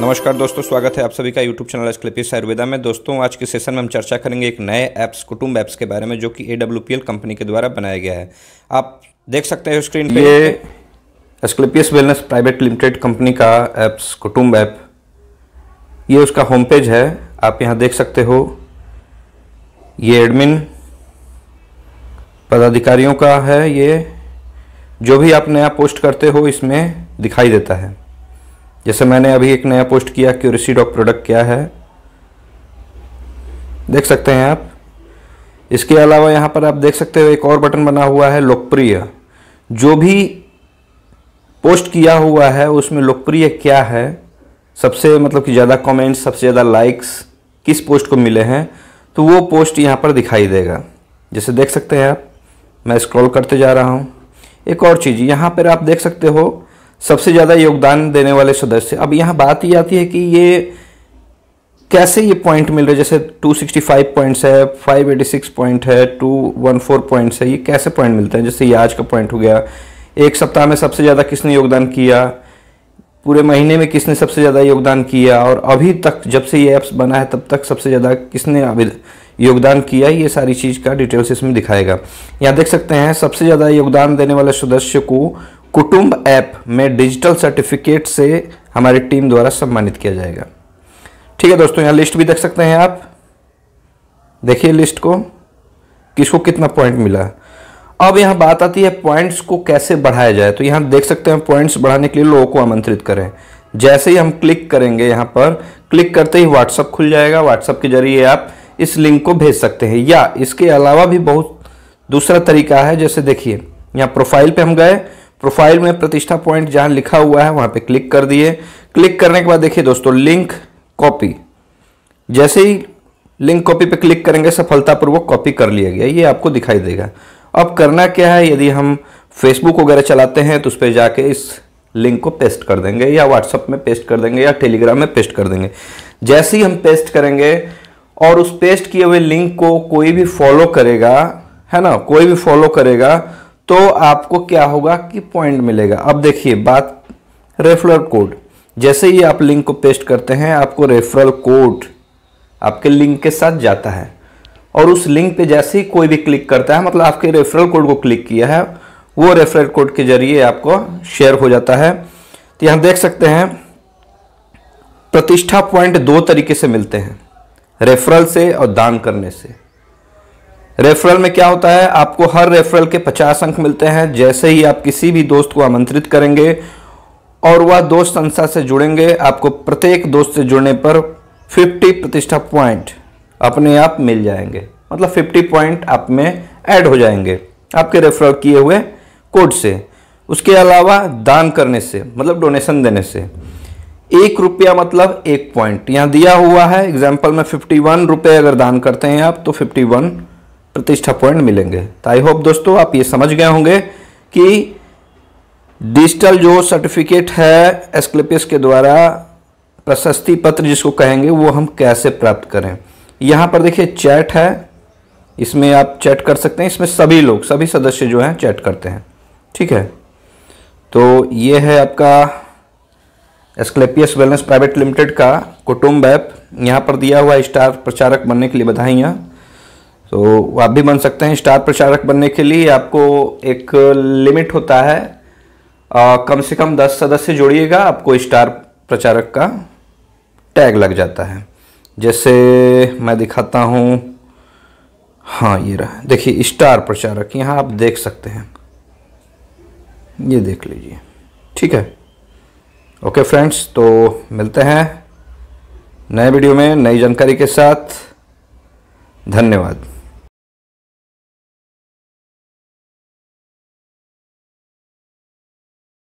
नमस्कार दोस्तों स्वागत है आप सभी का यूट्यूब चैनल एस्क्लिपिस आयुर्वेदा में दोस्तों आज के सेशन में हम चर्चा करेंगे एक नए ऐप्स कुटुम्ब ऐप्स के बारे में जो कि ए कंपनी के द्वारा बनाया गया है आप देख सकते हैं स्क्रीन पे ये Asclepius wellness private limited company का ऐप्स कुटुम्ब ऐप ये उसका होम पेज है आप यहाँ देख सकते हो ये एडमिन पदाधिकारियों का है ये जो भी आप नया पोस्ट करते हो इसमें दिखाई देता है जैसे मैंने अभी एक नया पोस्ट किया क्यूरिसी डॉग प्रोडक्ट क्या है देख सकते हैं आप इसके अलावा यहाँ पर आप देख सकते हो एक और बटन बना हुआ है लोकप्रिय जो भी पोस्ट किया हुआ है उसमें लोकप्रिय क्या है सबसे मतलब कि ज़्यादा कमेंट्स सबसे ज़्यादा लाइक्स किस पोस्ट को मिले हैं तो वो पोस्ट यहाँ पर दिखाई देगा जैसे देख सकते हैं आप मैं स्क्रॉल करते जा रहा हूँ एक और चीज़ यहाँ पर आप देख सकते हो सबसे ज़्यादा योगदान देने वाले सदस्य अब यहाँ बात ये आती है कि ये कैसे ये पॉइंट मिल रहे जैसे 265 पॉइंट्स है 586 पॉइंट है 214 पॉइंट्स है ये कैसे पॉइंट मिलते हैं जैसे ये आज का पॉइंट हो गया एक सप्ताह में सबसे ज़्यादा किसने योगदान किया पूरे महीने में किसने सबसे ज़्यादा योगदान किया और अभी तक जब से ये ऐप्स बना है तब तक सबसे ज़्यादा किसने योगदान किया ये सारी चीज़ का डिटेल्स इसमें दिखाएगा यहाँ देख सकते हैं सबसे ज़्यादा योगदान देने वाले सदस्य को कुटुंब ऐप में डिजिटल सर्टिफिकेट से हमारी टीम द्वारा सम्मानित किया जाएगा ठीक है दोस्तों यहाँ लिस्ट भी देख सकते हैं आप देखिए लिस्ट को किसको कितना पॉइंट मिला अब यहाँ बात आती है पॉइंट्स को कैसे बढ़ाया जाए तो यहाँ देख सकते हैं पॉइंट्स बढ़ाने के लिए लोगों को आमंत्रित करें जैसे ही हम क्लिक करेंगे यहाँ पर क्लिक करते ही व्हाट्सअप खुल जाएगा व्हाट्सअप के जरिए आप इस लिंक को भेज सकते हैं या इसके अलावा भी बहुत दूसरा तरीका है जैसे देखिए यहाँ प्रोफाइल पे हम गए प्रोफाइल में प्रतिष्ठा पॉइंट जहां लिखा हुआ है वहां पे क्लिक कर दिए क्लिक करने के बाद देखिए दोस्तों लिंक कॉपी जैसे ही लिंक कॉपी पे क्लिक करेंगे सफलतापूर्वक कॉपी कर लिया गया ये आपको दिखाई देगा अब करना क्या है यदि हम फेसबुक वगैरह चलाते हैं तो उस पर जाके इस लिंक को पेस्ट कर देंगे या व्हाट्सअप में पेस्ट कर देंगे या टेलीग्राम में पेस्ट कर देंगे जैसे ही हम पेस्ट करेंगे और उस पेस्ट किए हुए लिंक को कोई भी फॉलो करेगा है ना कोई भी फॉलो करेगा तो आपको क्या होगा कि पॉइंट मिलेगा अब देखिए बात रेफरल कोड जैसे ही आप लिंक को पेस्ट करते हैं आपको रेफरल कोड आपके लिंक के साथ जाता है और उस लिंक पे जैसे ही कोई भी क्लिक करता है मतलब आपके रेफरल कोड को क्लिक किया है वो रेफरल कोड के जरिए आपको शेयर हो जाता है तो यहाँ देख सकते हैं प्रतिष्ठा पॉइंट दो तरीके से मिलते हैं रेफरल से और दान करने से रेफरल में क्या होता है आपको हर रेफरल के पचास अंक मिलते हैं जैसे ही आप किसी भी दोस्त को आमंत्रित करेंगे और वह दोस्त संस्था से जुड़ेंगे आपको प्रत्येक दोस्त से जुड़ने पर 50 प्रतिष्ठा पॉइंट अपने आप मिल जाएंगे मतलब 50 पॉइंट आप में ऐड हो जाएंगे आपके रेफरल किए हुए कोड से उसके अलावा दान करने से मतलब डोनेशन देने से एक रुपया मतलब एक पॉइंट यहाँ दिया हुआ है एग्जाम्पल में फिफ्टी वन रुपये अगर दान करते हैं आप तो फिफ्टी वन प्रतिष्ठा पॉइंट मिलेंगे तो आई होप दोस्तों आप ये समझ गए होंगे कि डिजिटल जो सर्टिफिकेट है एस्क्लिपियस के द्वारा प्रशस्ति पत्र जिसको कहेंगे वो हम कैसे प्राप्त करें यहाँ पर देखिए चैट है इसमें आप चैट कर सकते हैं इसमें सभी लोग सभी सदस्य जो हैं चैट करते हैं ठीक है तो ये है आपका एस्क्लेपियस वेलनेस प्राइवेट लिमिटेड का कुटुम्ब ऐप यहाँ पर दिया हुआ स्टार प्रचारक बनने के लिए बधाइयाँ तो आप भी बन सकते हैं स्टार प्रचारक बनने के लिए आपको एक लिमिट होता है आ, कम से कम दस सदस्य जोड़िएगा आपको स्टार प्रचारक का टैग लग जाता है जैसे मैं दिखाता हूँ हाँ ये रहा देखिए स्टार प्रचारक यहाँ आप देख सकते हैं ये देख लीजिए ठीक है ओके फ्रेंड्स तो मिलते हैं नए वीडियो में नई जानकारी के साथ धन्यवाद